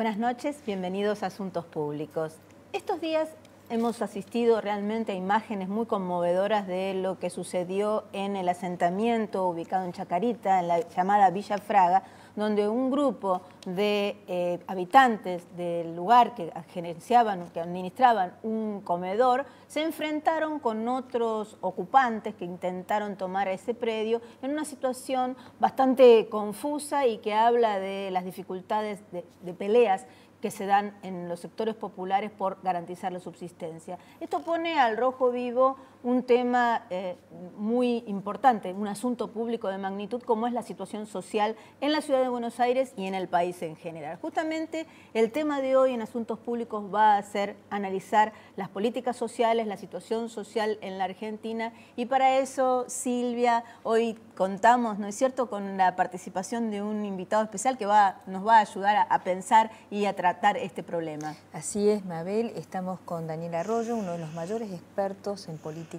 Buenas noches, bienvenidos a Asuntos Públicos. Estos días hemos asistido realmente a imágenes muy conmovedoras de lo que sucedió en el asentamiento ubicado en Chacarita, en la llamada Villa Fraga, donde un grupo de eh, habitantes del lugar que gerenciaban, que administraban un comedor, se enfrentaron con otros ocupantes que intentaron tomar ese predio en una situación bastante confusa y que habla de las dificultades de peleas que se dan en los sectores populares por garantizar la subsistencia. Esto pone al rojo vivo un tema eh, muy importante, un asunto público de magnitud como es la situación social en la ciudad de Buenos Aires y en el país en general. Justamente el tema de hoy en Asuntos Públicos va a ser analizar las políticas sociales, la situación social en la Argentina y para eso Silvia, hoy contamos, ¿no es cierto?, con la participación de un invitado especial que va, nos va a ayudar a pensar y a tratar este problema. Así es, Mabel, estamos con Daniel Arroyo, uno de los mayores expertos en política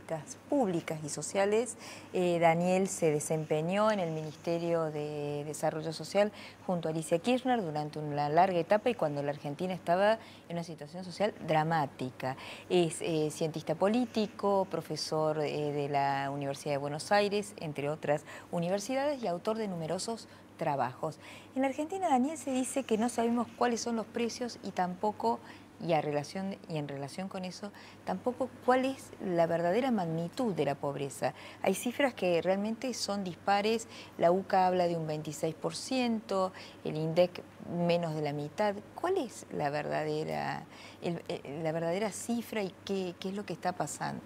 Públicas y Sociales. Eh, Daniel se desempeñó en el Ministerio de Desarrollo Social junto a Alicia Kirchner durante una larga etapa y cuando la Argentina estaba en una situación social dramática. Es eh, cientista político, profesor eh, de la Universidad de Buenos Aires, entre otras universidades, y autor de numerosos trabajos. En la Argentina, Daniel, se dice que no sabemos cuáles son los precios y tampoco y, relación, y en relación con eso, tampoco cuál es la verdadera magnitud de la pobreza. Hay cifras que realmente son dispares, la UCA habla de un 26%, el INDEC menos de la mitad. ¿Cuál es la verdadera, eh, la verdadera cifra y qué, es lo que está pasando?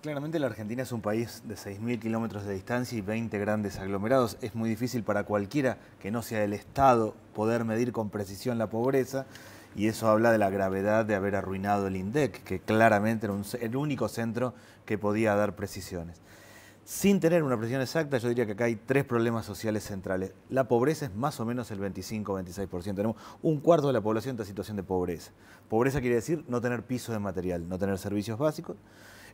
claramente la Argentina es un país de 6.000 kilómetros de distancia y 20 grandes aglomerados. Es muy difícil para cualquiera que no sea del Estado poder medir con precisión la pobreza y eso habla de la gravedad de haber arruinado el INDEC, que claramente era el único centro que podía dar precisiones. Sin tener una precisión exacta, yo diría que acá hay tres problemas sociales centrales. La pobreza es más o menos el 25-26%. o Tenemos un cuarto de la población en situación de pobreza. Pobreza quiere decir no tener piso de material, no tener servicios básicos.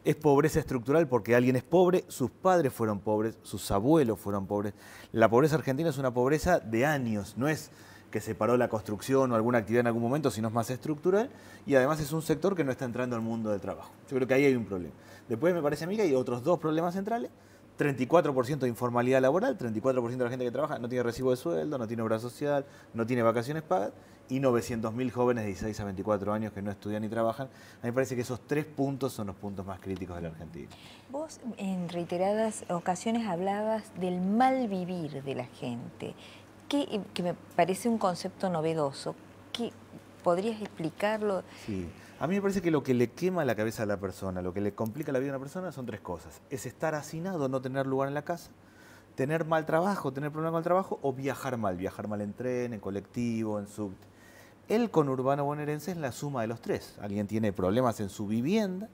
Es pobreza estructural porque alguien es pobre, sus padres fueron pobres, sus abuelos fueron pobres. La pobreza argentina es una pobreza de años, no es que se paró la construcción o alguna actividad en algún momento, sino es más estructural, y además es un sector que no está entrando al mundo del trabajo. Yo creo que ahí hay un problema. Después me parece a mí que hay otros dos problemas centrales, 34% de informalidad laboral, 34% de la gente que trabaja no tiene recibo de sueldo, no tiene obra social, no tiene vacaciones pagas, y 900.000 jóvenes de 16 a 24 años que no estudian ni trabajan. A mí me parece que esos tres puntos son los puntos más críticos de la Argentina. Vos en reiteradas ocasiones hablabas del mal vivir de la gente que me parece un concepto novedoso, ¿podrías explicarlo? Sí, a mí me parece que lo que le quema la cabeza a la persona, lo que le complica la vida a una persona son tres cosas. Es estar hacinado, no tener lugar en la casa, tener mal trabajo, tener problemas con el trabajo o viajar mal, viajar mal en tren, en colectivo, en subte. El conurbano bonaerense es la suma de los tres. Alguien tiene problemas en su vivienda,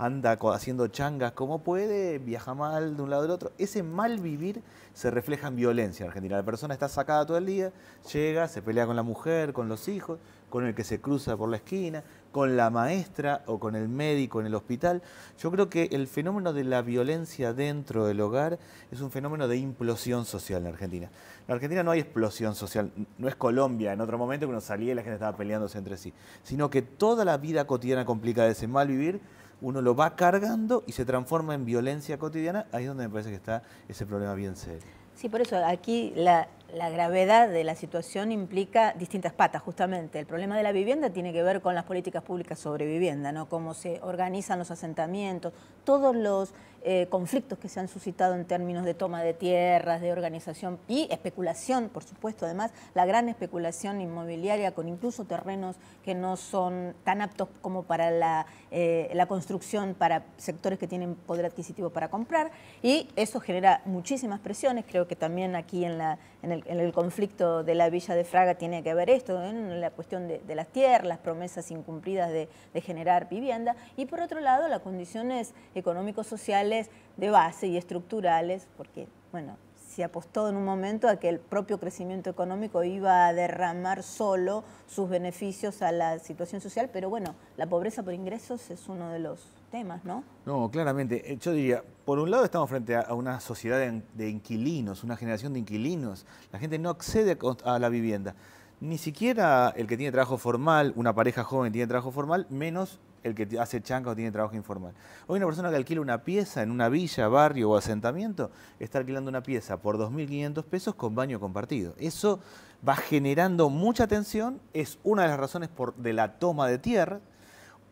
anda haciendo changas como puede, viaja mal de un lado al otro. Ese mal vivir se refleja en violencia en Argentina. La persona está sacada todo el día, llega, se pelea con la mujer, con los hijos, con el que se cruza por la esquina, con la maestra o con el médico en el hospital. Yo creo que el fenómeno de la violencia dentro del hogar es un fenómeno de implosión social en Argentina. En Argentina no hay explosión social, no es Colombia en otro momento que uno salía y la gente estaba peleándose entre sí, sino que toda la vida cotidiana complicada de ese mal vivir uno lo va cargando y se transforma en violencia cotidiana, ahí es donde me parece que está ese problema bien serio. Sí, por eso aquí la, la gravedad de la situación implica distintas patas, justamente. El problema de la vivienda tiene que ver con las políticas públicas sobre vivienda, ¿no? cómo se organizan los asentamientos, todos los eh, conflictos que se han suscitado en términos de toma de tierras, de organización y especulación, por supuesto, además, la gran especulación inmobiliaria con incluso terrenos que no son tan aptos como para la, eh, la construcción, para sectores que tienen poder adquisitivo para comprar, y eso genera muchísimas presiones, creo que también aquí en, la, en el en el, conflicto de la Villa de Fraga tiene que ver esto, en la cuestión de, las tierras, las promesas incumplidas de, de, generar vivienda, y por otro lado las condiciones económico-sociales de base y estructurales, porque, bueno, se apostó en un momento a que el propio crecimiento económico iba a derramar solo sus beneficios a la situación social, pero bueno, la pobreza por ingresos es uno de los temas, ¿no? No, claramente. Eh, yo diría, por un lado estamos frente a una sociedad de inquilinos, una generación de inquilinos. La gente no accede a la vivienda. Ni siquiera el que tiene trabajo formal, una pareja joven tiene trabajo formal, menos el que hace chanca o tiene trabajo informal. Hoy una persona que alquila una pieza en una villa, barrio o asentamiento, está alquilando una pieza por 2.500 pesos con baño compartido. Eso va generando mucha tensión, es una de las razones por, de la toma de tierra,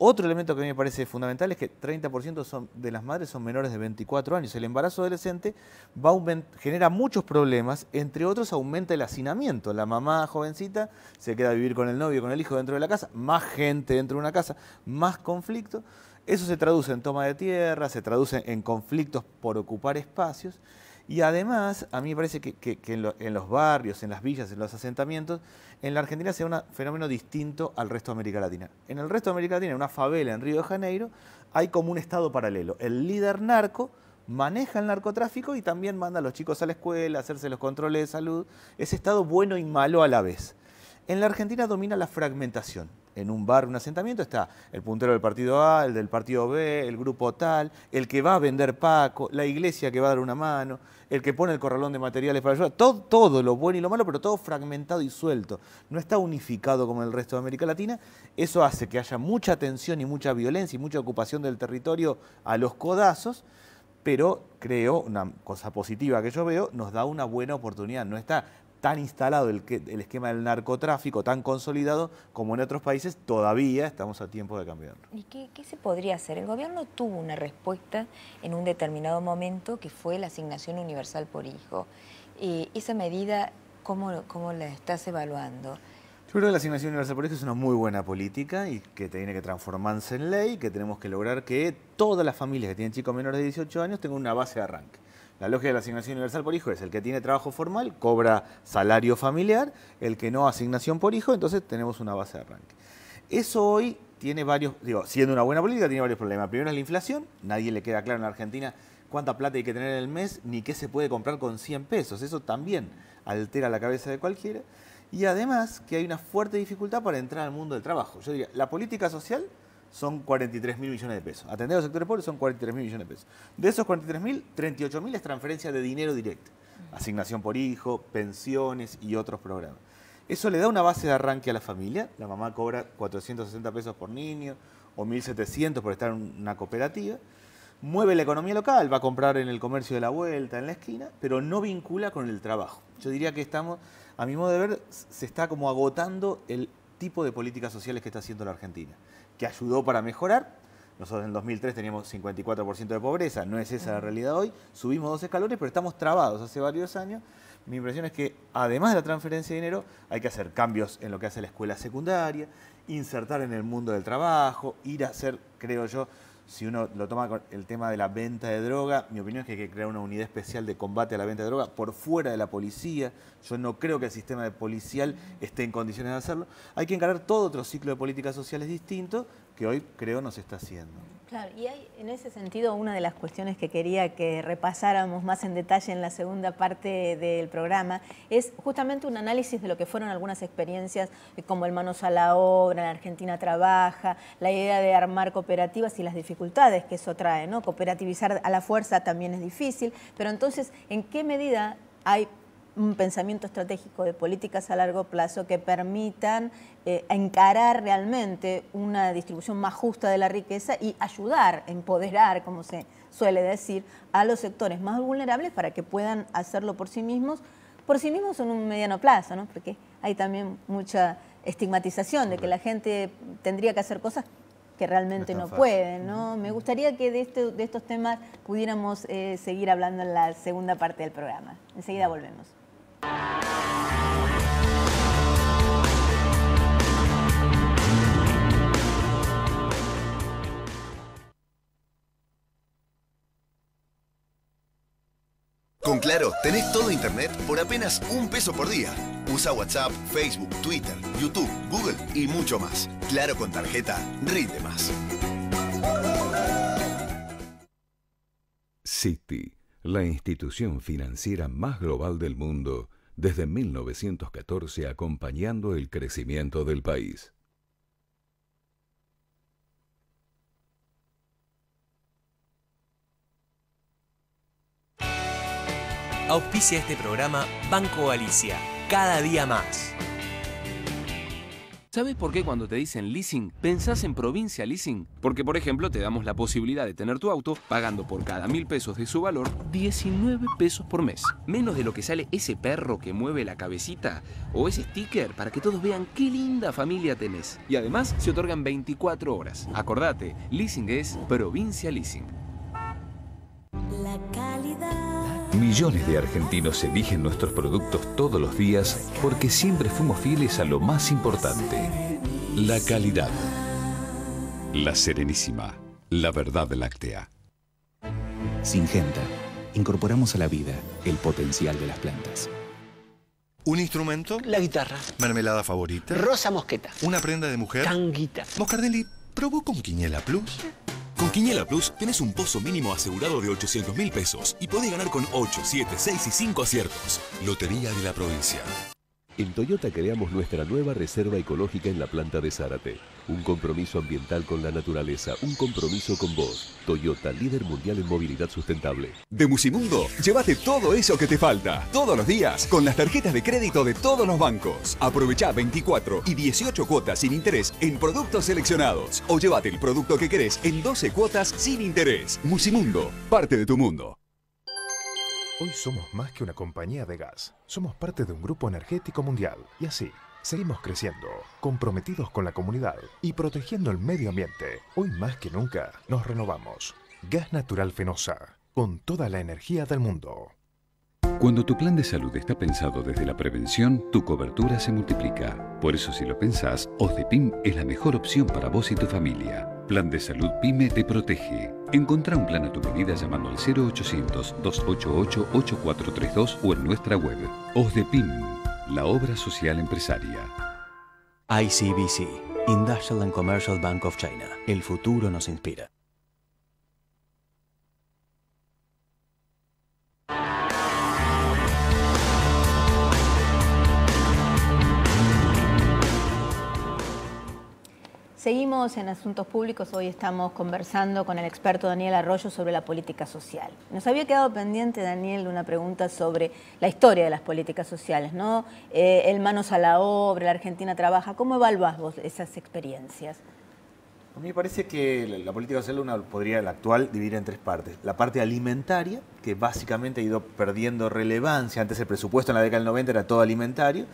otro elemento que a mí me parece fundamental es que 30% de las madres son menores de 24 años. El embarazo adolescente genera muchos problemas, entre otros aumenta el hacinamiento. La mamá jovencita se queda a vivir con el novio, con el hijo dentro de la casa, más gente dentro de una casa, más conflicto. Eso se traduce en toma de tierra, se traduce en conflictos por ocupar espacios y además, a mí me parece que, en, los barrios, en las villas, en los asentamientos, en la Argentina se da un fenómeno distinto al resto de América Latina. En el resto de América Latina, en una favela en Río de Janeiro, hay como un estado paralelo. El líder narco maneja el narcotráfico y también manda a los chicos a la escuela, a hacerse los controles de salud. Es estado bueno y malo a la vez. En la Argentina domina la fragmentación en un bar, un asentamiento, está el puntero del partido A, el del partido B, el grupo tal, el que va a vender Paco, la iglesia que va a dar una mano, el que pone el corralón de materiales para ayudar, todo, todo lo bueno y lo malo, pero todo fragmentado y suelto. No está unificado como en el resto de América Latina. Eso hace que haya mucha tensión y mucha violencia y mucha ocupación del territorio a los codazos pero creo, una cosa positiva que yo veo, nos da una buena oportunidad. No está tan instalado el, esquema del narcotráfico, tan consolidado como en otros países, todavía estamos a tiempo de cambiarlo. ¿Y qué, se podría hacer? El gobierno tuvo una respuesta en un determinado momento que fue la asignación universal por hijo. ¿Esa medida cómo, cómo la estás evaluando? Yo creo que la asignación universal por hijo es una muy buena política y que tiene que transformarse en ley, que tenemos que lograr que todas las familias que tienen chicos menores de 18 años tengan una base de arranque. La lógica de la asignación universal por hijo es el que tiene trabajo formal cobra salario familiar, el que no asignación por hijo, entonces tenemos una base de arranque. Eso hoy tiene varios, digo, siendo una buena política, tiene varios problemas. Primero es la inflación, nadie le queda claro en Argentina cuánta plata hay que tener en el mes, ni qué se puede comprar con 100 pesos. Eso también altera la cabeza de cualquiera. Y además que hay una fuerte dificultad para entrar al mundo del trabajo. Yo diría, la política social son 43 mil millones de pesos. Atender a los sectores pobres son 43 mil millones de pesos. De esos 43 mil, 38 mil es transferencia de dinero directo. Asignación por hijo, pensiones y otros programas. Eso le da una base de arranque a la familia. La mamá cobra 460 pesos por niño o 1.700 por estar en una cooperativa. Mueve la economía local, va a comprar en el comercio de la vuelta, en la esquina, pero no vincula con el trabajo. Yo diría que estamos, a mi modo de ver, se está como agotando el tipo de políticas sociales que está haciendo la Argentina, que ayudó para mejorar. Nosotros en 2003 teníamos 54% de pobreza, no es esa la realidad hoy. Subimos dos escalones, pero estamos trabados hace varios años. Mi impresión es que, además de la transferencia de dinero, hay que hacer cambios en lo que hace la escuela secundaria, insertar en el mundo del trabajo, ir a hacer, creo yo, si uno lo toma con el tema de la venta de droga, mi opinión es que hay que crear una unidad especial de combate a la venta de droga por fuera de la policía. Yo no creo que el sistema policial esté en condiciones de hacerlo. Hay que encarar todo otro ciclo de políticas sociales distinto que hoy creo no se está haciendo. Claro, y hay en ese sentido una de las cuestiones que quería que repasáramos más en detalle en la segunda parte del programa es justamente un análisis de lo que fueron algunas experiencias eh, como el Manos a la Obra, la Argentina Trabaja, la idea de armar cooperativas y las dificultades que eso trae, ¿no? Cooperativizar a la fuerza también es difícil, pero entonces, ¿en qué medida hay un pensamiento estratégico de políticas a largo plazo que permitan eh, encarar realmente una distribución más justa de la riqueza y ayudar, empoderar, como se suele decir, a los sectores más vulnerables para que puedan hacerlo por sí mismos, por sí mismos en un mediano plazo, ¿no? porque hay también mucha estigmatización de que la gente tendría que hacer cosas que realmente no, pueden. ¿no? Me gustaría que de, este, de estos temas pudiéramos eh, seguir hablando en la segunda parte del programa. Enseguida volvemos. Con Claro, tenés todo Internet por apenas un peso por día. Usa WhatsApp, Facebook, Twitter, YouTube, Google y mucho más. Claro con tarjeta, rinde más. City la institución financiera más global del mundo desde 1914 acompañando el crecimiento del país. Auspicia este programa Banco Galicia, cada día más. ¿Sabes por qué cuando te dicen leasing pensás en provincia leasing? Porque, por ejemplo, te damos la posibilidad de tener tu auto pagando por cada mil pesos de su valor 19 pesos por mes. Menos de lo que sale ese perro que mueve la cabecita o ese sticker para que todos vean qué linda familia tenés. Y además se otorgan 24 horas. Acordate, leasing es provincia leasing. Millones de argentinos eligen nuestros productos todos los días porque siempre fuimos fieles a lo más importante, la calidad. La Serenísima, la verdad láctea. Singenta, incorporamos a la vida el potencial de las plantas. ¿Un instrumento? La guitarra. ¿Mermelada favorita? Rosa mosqueta. ¿Una prenda de mujer? Tanguita. ¿Moscardelli probó con Quiñela Plus? Con Quiñela Plus tienes un pozo mínimo asegurado de 800 mil pesos y podés ganar con 8, 7, 6 y 5 aciertos. Lotería de la provincia. En Toyota creamos nuestra nueva reserva ecológica en la planta de Zárate. Un compromiso ambiental con la naturaleza, un compromiso con vos. Toyota, líder mundial en movilidad sustentable. De Musimundo, llévate todo eso que te falta. Todos los días, con las tarjetas de crédito de todos los bancos. Aprovecha 24 y 18 cuotas sin interés en productos seleccionados. O llévate el producto que querés en 12 cuotas sin interés. Musimundo, parte de tu mundo. Hoy somos más que una compañía de gas, somos parte de un grupo energético mundial y así seguimos creciendo, comprometidos con la comunidad y protegiendo el medio ambiente. Hoy más que nunca nos renovamos. Gas Natural Fenosa, con toda la energía del mundo. Cuando tu plan de salud está pensado desde la prevención, tu cobertura se multiplica. Por eso si lo pensás, OSDEPIM es la mejor opción para vos y tu familia. Plan de salud PYME te protege Encontrá un plan a tu medida llamando al 0800-288-8432 o en nuestra web OSDEPIM, la obra social empresaria. ICBC, Industrial and Commercial Bank of China. El futuro nos inspira. Seguimos en Asuntos Públicos, hoy estamos conversando con el experto Daniel Arroyo sobre la política social. Nos había quedado pendiente, Daniel, una pregunta sobre la historia de las políticas sociales, ¿no? Eh, el manos a la obra, la Argentina trabaja, ¿cómo evaluás vos esas experiencias? A mí me parece que la, política social podría, la actual, dividir en tres partes. La parte alimentaria, que básicamente ha ido perdiendo relevancia, antes el presupuesto en la década del 90 era todo alimentario,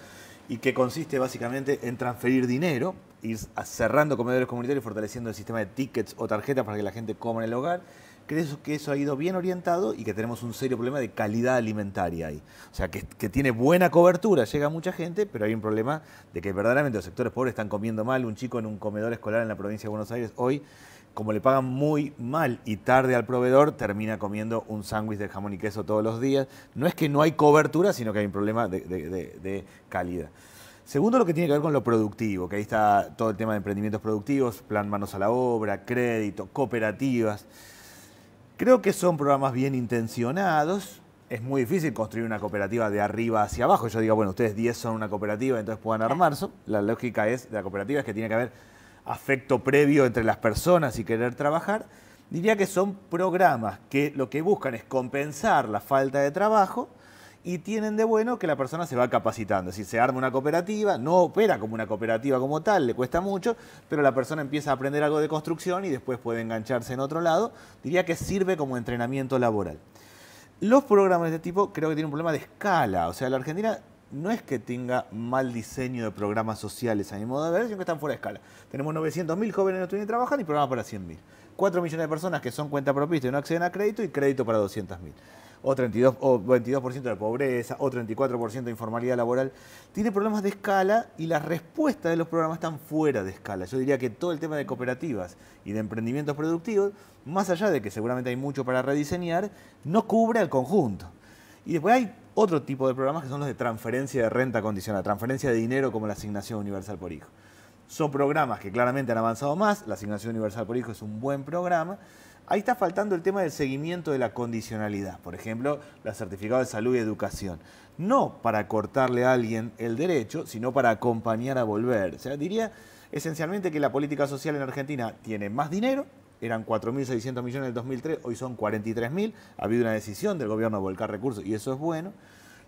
y que consiste básicamente en transferir dinero ir cerrando comedores comunitarios, fortaleciendo el sistema de tickets o tarjetas para que la gente coma en el hogar. Creo que eso ha ido bien orientado y que tenemos un serio problema de calidad alimentaria ahí. O sea, que, tiene buena cobertura, llega mucha gente, pero hay un problema de que verdaderamente los sectores pobres están comiendo mal. Un chico en un comedor escolar en la provincia de Buenos Aires hoy como le pagan muy mal y tarde al proveedor, termina comiendo un sándwich de jamón y queso todos los días. No es que no hay cobertura, sino que hay un problema de calidad. Segundo, lo que tiene que ver con lo productivo, que ahí está todo el tema de emprendimientos productivos, plan manos a la obra, crédito, cooperativas. Creo que son programas bien intencionados. Es muy difícil construir una cooperativa de arriba hacia abajo. Yo digo, bueno, ustedes 10 son una cooperativa, entonces puedan armarse. La lógica es, de la cooperativa es que tiene que haber afecto previo entre las personas y querer trabajar. Diría que son programas que lo que buscan es compensar la falta de trabajo y tienen de bueno que la persona se va capacitando. Es decir, se arma una cooperativa, no opera como una cooperativa como tal, le cuesta mucho, pero la persona empieza a aprender algo de construcción y después puede engancharse en otro lado. Diría que sirve como entrenamiento laboral. Los programas de este tipo creo que tienen un problema de escala. O sea, la Argentina no es que tenga mal diseño de programas sociales a mi modo de ver, sino que están fuera de escala. Tenemos 900.000 jóvenes que tienen y trabajan y programas para 100.000. 4 millones de personas que son cuenta propista y no acceden a crédito y crédito para 200.000 o 32% o 22 de pobreza, o 34% de informalidad laboral, tiene problemas de escala y las respuestas de los programas están fuera de escala. Yo diría que todo el tema de cooperativas y de emprendimientos productivos, más allá de que seguramente hay mucho para rediseñar, no cubre al conjunto. Y después hay otro tipo de programas que son los de transferencia de renta condicional, transferencia de dinero como la asignación universal por hijo. Son programas que claramente han avanzado más, la asignación universal por hijo es un buen programa. Ahí está faltando el tema del seguimiento de la condicionalidad, por ejemplo, la certificado de salud y educación. No para cortarle a alguien el derecho, sino para acompañar a volver. O sea, diría esencialmente que la política social en Argentina tiene más dinero, eran 4.600 millones en el 2003, hoy son 43.000, ha habido una decisión del gobierno de volcar recursos y eso es bueno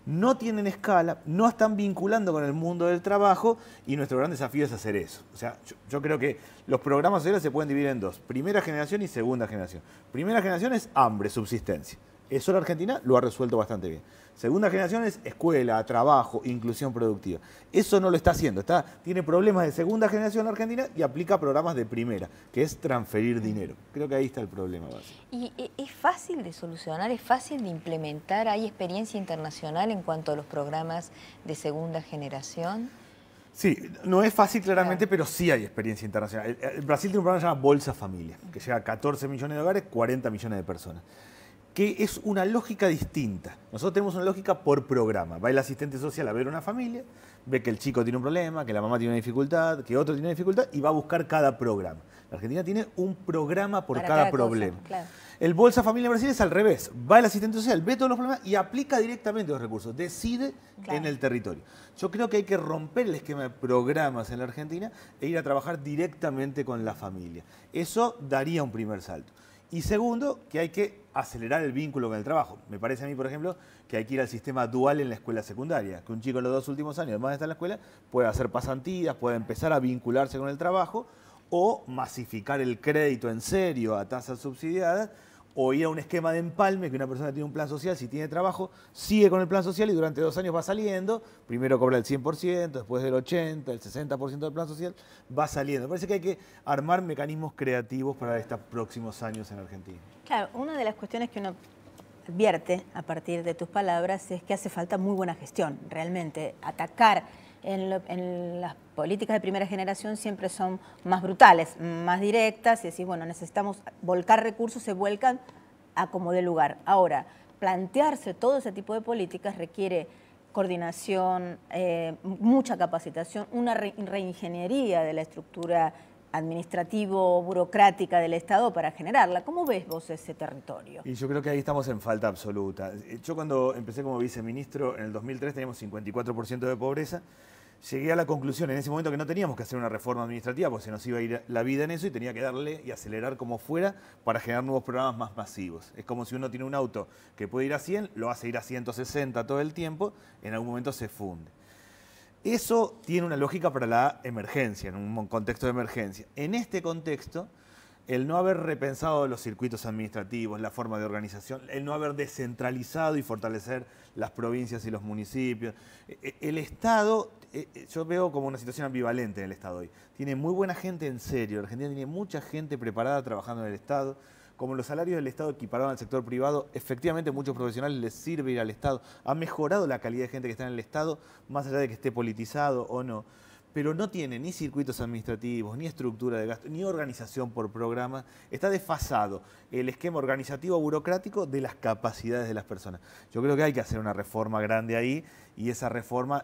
no tienen escala, no están vinculando con el mundo del trabajo y nuestro gran desafío es hacer eso. O sea, yo, creo que los programas sociales se pueden dividir en dos, primera generación y segunda generación. Primera generación es hambre, subsistencia. Eso eh, la Argentina lo ha resuelto bastante bien. Segunda generación es escuela, trabajo, inclusión productiva. Eso no lo está haciendo. Está, tiene problemas de segunda generación Argentina y aplica programas de primera, que es transferir dinero. Creo que ahí está el problema. ¿Y es fácil de solucionar? ¿Es fácil de implementar? ¿Hay experiencia internacional en cuanto a los programas de segunda generación? Sí, no es fácil claramente, pero sí hay experiencia internacional. Brasil tiene un programa llamado Bolsa Familia, que llega a 14 millones de hogares, 40 millones de personas que es una lógica distinta. Nosotros tenemos una lógica por programa. Va el asistente social a ver una familia, ve que el chico tiene un problema, que la mamá tiene una dificultad, que otro tiene una dificultad y va a buscar cada programa. La Argentina tiene un programa por cada, problema. El Bolsa Familia Brasil es al revés. Va el asistente social, ve todos los problemas y aplica directamente los recursos. Decide en el territorio. Yo creo que hay que romper el esquema de programas en la Argentina e ir a trabajar directamente con la familia. Eso daría un primer salto. Y segundo, que hay que acelerar el vínculo con el trabajo. Me parece a mí, por ejemplo, que hay que ir al sistema dual en la escuela secundaria, que un chico en los dos últimos años, además de estar en la escuela, pueda hacer pasantías, pueda empezar a vincularse con el trabajo o masificar el crédito en serio a tasas subsidiadas o ir a un esquema de empalme, que una persona tiene un plan social, si tiene trabajo, sigue con el plan social y durante dos años va saliendo, primero cobra el 100%, después del 80%, el 60% del plan social, va saliendo. Parece que hay que armar mecanismos creativos para estos próximos años en Argentina. Claro, una de las cuestiones que uno advierte a partir de tus palabras es que hace falta muy buena gestión, realmente, atacar en, las políticas de primera generación siempre son más brutales, más directas, y decís, bueno, necesitamos volcar recursos, se vuelcan a como de lugar. Ahora, plantearse todo ese tipo de políticas requiere coordinación, eh, mucha capacitación, una reingeniería de la estructura administrativo-burocrática del Estado para generarla. ¿Cómo ves vos ese territorio? Y yo creo que ahí estamos en falta absoluta. Yo cuando empecé como viceministro en el 2003 teníamos 54% de pobreza llegué a la conclusión en ese momento que no teníamos que hacer una reforma administrativa porque se nos iba a ir la vida en eso y tenía que darle y acelerar como fuera para generar nuevos programas más masivos. Es como si uno tiene un auto que puede ir a 100, lo hace ir a 160 todo el tiempo, en algún momento se funde. Eso tiene una lógica para la emergencia, en un contexto de emergencia. En este contexto, el no haber repensado los circuitos administrativos, la forma de organización, el no haber descentralizado y fortalecer las provincias y los municipios, e-, e-, el Estado eh, eh, yo veo como una situación ambivalente en el Estado hoy. Tiene muy buena gente en serio. Argentina tiene mucha gente preparada trabajando en el Estado. Como los salarios del Estado equiparaban al sector privado, efectivamente muchos profesionales les sirve ir al Estado. Ha mejorado la calidad de gente que está en el Estado, más allá de que esté politizado o no pero no tiene ni circuitos administrativos, ni estructura de gasto, ni organización por programa. Está desfasado el esquema organizativo burocrático de las capacidades de las personas. Yo creo que hay que hacer una reforma grande ahí y esa reforma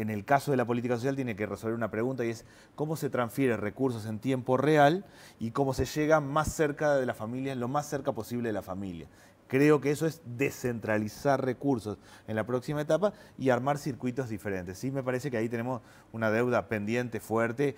en el caso de la política social tiene que resolver una pregunta y es cómo se transfieren recursos en tiempo real y cómo se llega más cerca de la familia, lo más cerca posible de la familia. Creo que eso es descentralizar recursos en la próxima etapa y armar circuitos diferentes. Sí, me parece que ahí tenemos una deuda pendiente fuerte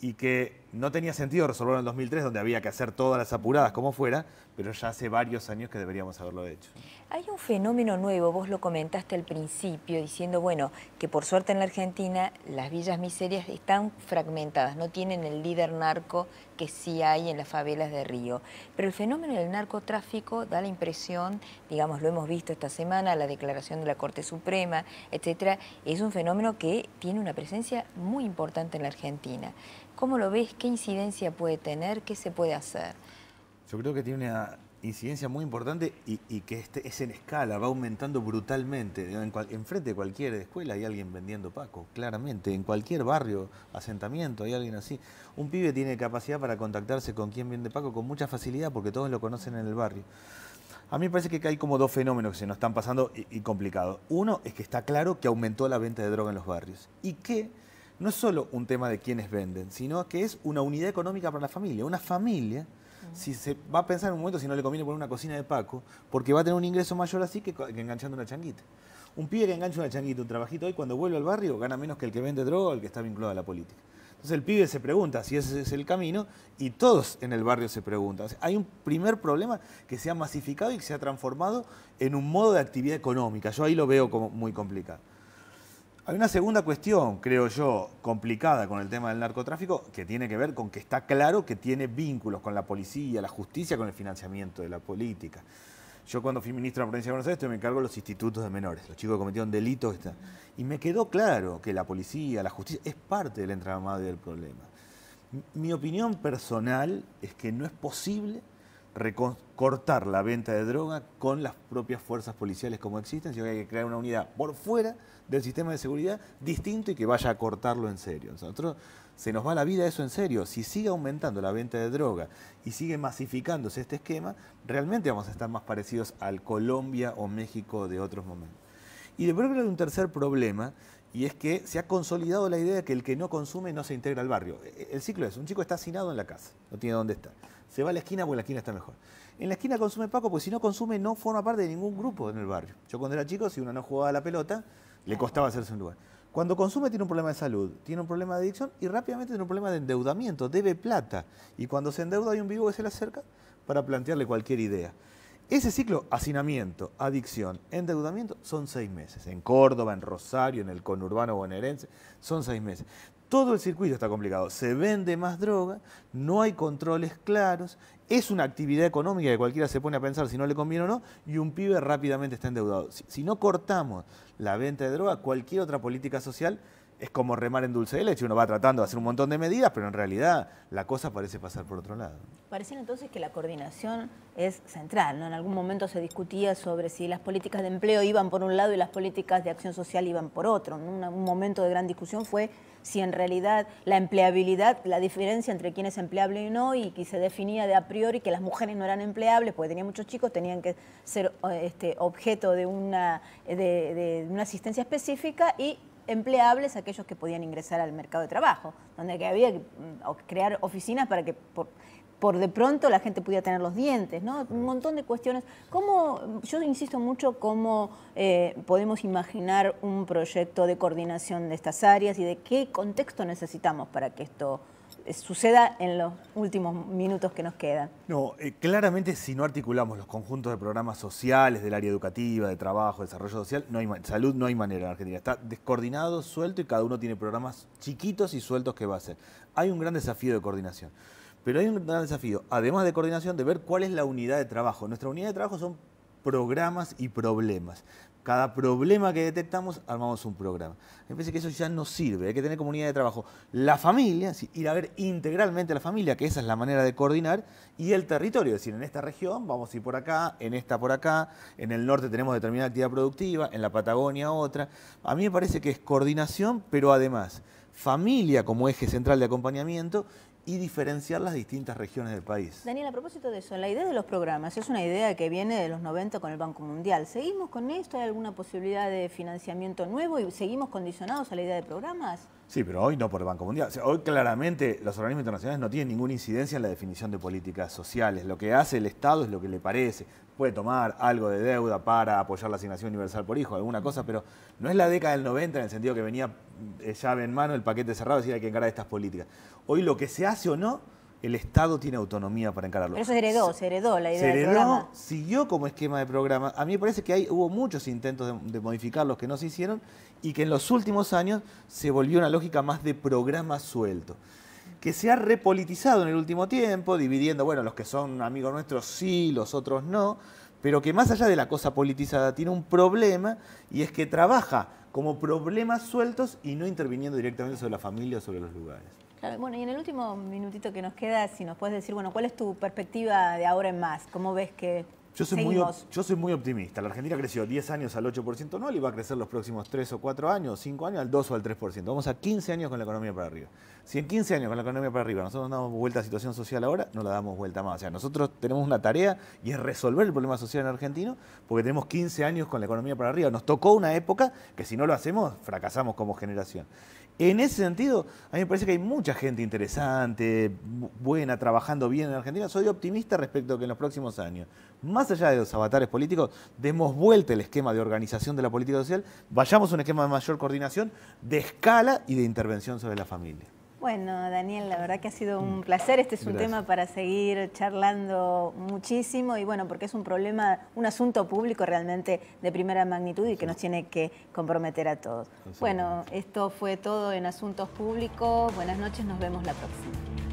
y que no tenía sentido resolverlo en 2003, donde había que hacer todas las apuradas como fuera, pero ya hace varios años que deberíamos haberlo hecho. Hay un fenómeno nuevo, vos lo comentaste al principio, diciendo, bueno, que por suerte en la Argentina las villas miserias están fragmentadas, no tienen el líder narco que sí hay en las favelas de Río. Pero el fenómeno del narcotráfico da la impresión, digamos, lo hemos visto esta semana, la declaración de la Corte Suprema, etcétera, es un fenómeno que tiene una presencia muy importante en la Argentina. ¿Cómo lo ves? ¿Qué incidencia puede tener? ¿Qué se puede hacer? Yo creo que tiene una incidencia muy importante y, que este, es en escala, va aumentando brutalmente. En enfrente de cualquier escuela hay alguien vendiendo Paco, claramente. En cualquier barrio, asentamiento, hay alguien así. Un pibe tiene capacidad para contactarse con quien vende Paco con mucha facilidad porque todos lo conocen en el barrio. A mí me parece que hay como dos fenómenos que se nos están pasando y, y complicados. Uno es que está claro que aumentó la venta de droga en los barrios y que no es solo un tema de quienes venden, sino que es una unidad económica para la familia. Una familia si se va a pensar en un momento si no le conviene poner una cocina de Paco, porque va a tener un ingreso mayor así que, enganchando una changuita. Un pibe que engancha una changuita, un trabajito hoy, cuando vuelve al barrio, gana menos que el que vende droga o el que está vinculado a la política. Entonces el pibe se pregunta si ese es el camino y todos en el barrio se preguntan. hay un primer problema que se ha masificado y que se ha transformado en un modo de actividad económica. Yo ahí lo veo como muy complicado. Hay una segunda cuestión, creo yo, complicada con el tema del narcotráfico, que tiene que ver con que está claro que tiene vínculos con la policía, la justicia, con el financiamiento de la política. Yo cuando fui ministro de la provincia de Buenos Aires me encargo de los institutos de menores, los chicos que cometieron delitos. Y me quedó claro que la policía, la justicia, es parte del entramado y del problema. Mi opinión personal es que no es posible recortar la venta de droga con las propias fuerzas policiales como existen, sino que hay que crear una unidad por fuera del sistema de seguridad distinto y que vaya a cortarlo en serio. Nosotros se nos va la vida eso en serio. Si sigue aumentando la venta de droga y sigue masificándose este esquema, realmente vamos a estar más parecidos al Colombia o México de otros momentos. Y de pronto hay un tercer problema y es que se ha consolidado la idea de que el que no consume no se integra al barrio. E-, el ciclo es, un chico está hacinado en la casa, no tiene dónde estar se va a la esquina porque la esquina está mejor. En la esquina consume Paco, porque si no consume no forma parte de ningún grupo en el barrio. Yo cuando era chico, si uno no jugaba a la pelota, le costaba hacerse un lugar. Cuando consume tiene un problema de salud, tiene un problema de adicción y rápidamente tiene un problema de endeudamiento, debe plata. Y cuando se endeuda hay un vivo que se le acerca para plantearle cualquier idea. Ese ciclo, hacinamiento, adicción, endeudamiento, son seis meses. En Córdoba, en Rosario, en el conurbano bonaerense, son seis meses. Todo el circuito está complicado. Se vende más droga, no hay controles claros, es una actividad económica que cualquiera se pone a pensar si no le conviene o no, y un pibe rápidamente está endeudado. Si, no cortamos la venta de droga, cualquier otra política social es como remar en dulce de leche. Uno va tratando de hacer un montón de medidas, pero en realidad la cosa parece pasar por otro lado. Parecía entonces que la coordinación es central. ¿no? En algún momento se discutía sobre si las políticas de empleo iban por un lado y las políticas de acción social iban por otro. Un, momento de gran discusión fue si en realidad la empleabilidad, la diferencia entre quién es empleable y no, y que se definía de a priori que las mujeres no eran empleables, porque tenían muchos chicos, tenían que ser este, objeto de una, de, una asistencia específica y empleables aquellos que podían ingresar al mercado de trabajo, donde había que mm, crear oficinas para que por de pronto la gente podía tener los dientes, ¿no? Un montón de cuestiones. yo insisto mucho, cómo eh, podemos imaginar un proyecto de coordinación de estas áreas y de qué contexto necesitamos para que esto eh, suceda en los últimos minutos que nos quedan. No, eh, claramente si no articulamos los conjuntos de programas sociales, del área educativa, de trabajo, desarrollo social, no hay salud no hay manera en Argentina. Está descoordinado, suelto y cada uno tiene programas chiquitos y sueltos que va a hacer. Hay un gran desafío de coordinación. Pero hay un gran desafío, además de coordinación, de ver cuál es la unidad de trabajo. Nuestra unidad de trabajo son programas y problemas. Cada problema que detectamos, armamos un programa. Me parece que eso ya no sirve, hay que tener como comunidad de trabajo. La familia, ir a ver integralmente la familia, que esa es la manera de coordinar, y el territorio, es decir, en esta región vamos a ir por acá, en esta por acá, en el norte tenemos determinada actividad productiva, en la Patagonia otra. A mí me parece que es coordinación, pero además familia como eje central de acompañamiento y diferenciar las distintas regiones del país. Daniel, a propósito de eso, la idea de los programas es una idea que viene de los 90 con el Banco Mundial. ¿Seguimos con esto? ¿Hay alguna posibilidad de financiamiento nuevo y seguimos condicionados a la idea de programas? Sí, pero hoy no por el Banco Mundial. hoy claramente los organismos internacionales no tienen ninguna incidencia en la definición de políticas sociales. Lo que hace el Estado es lo que le parece. Puede tomar algo de deuda para apoyar la asignación universal por hijo, alguna cosa, pero no es la década del 90 en el sentido que venía eh, llave en mano el paquete cerrado y decía hay que encarar estas políticas. Hoy lo que se hace o no, el Estado tiene autonomía para encararlo. Pero eso se heredó, se, heredó la idea se heredó, Siguió como esquema de programa. A mí me parece que hay, hubo muchos intentos de, de modificar los que no se hicieron y que en los últimos años se volvió una lógica más de programa suelto que se ha repolitizado en el último tiempo, dividiendo, bueno, los que son amigos nuestros sí, los otros no, pero que más allá de la cosa politizada tiene un problema y es que trabaja como problemas sueltos y no interviniendo directamente sobre la familia o sobre los lugares. bueno, y en el último minutito que nos queda, si nos puedes decir, bueno, ¿cuál es tu perspectiva de ahora en más? ¿Cómo ves que yo soy, muy, yo soy, muy, optimista. La Argentina creció 10 años al 8% anual y va a crecer los próximos 3 o 4 años, 5 años al 2 o al 3%. Vamos a 15 años con la economía para arriba. Si en 15 años con la economía para arriba nosotros damos vuelta a la situación social ahora, no la damos vuelta más. O sea, nosotros tenemos una tarea y es resolver el problema social en Argentina porque tenemos 15 años con la economía para arriba. Nos tocó una época que si no lo hacemos, fracasamos como generación. En ese sentido, a mí me parece que hay mucha gente interesante, buena, trabajando bien en Argentina. Soy optimista respecto a que en los próximos años, más allá de los avatares políticos, demos vuelta el esquema de organización de la política social, vayamos a un esquema de mayor coordinación, de escala y de intervención sobre la familia. Bueno, Daniel, la verdad que ha sido un mm. placer. Este es un tema para seguir charlando muchísimo y bueno, porque es un problema, un asunto público realmente de primera magnitud y que nos tiene que comprometer a todos. Bueno, esto fue todo en Asuntos Públicos. Buenas noches, nos vemos la próxima.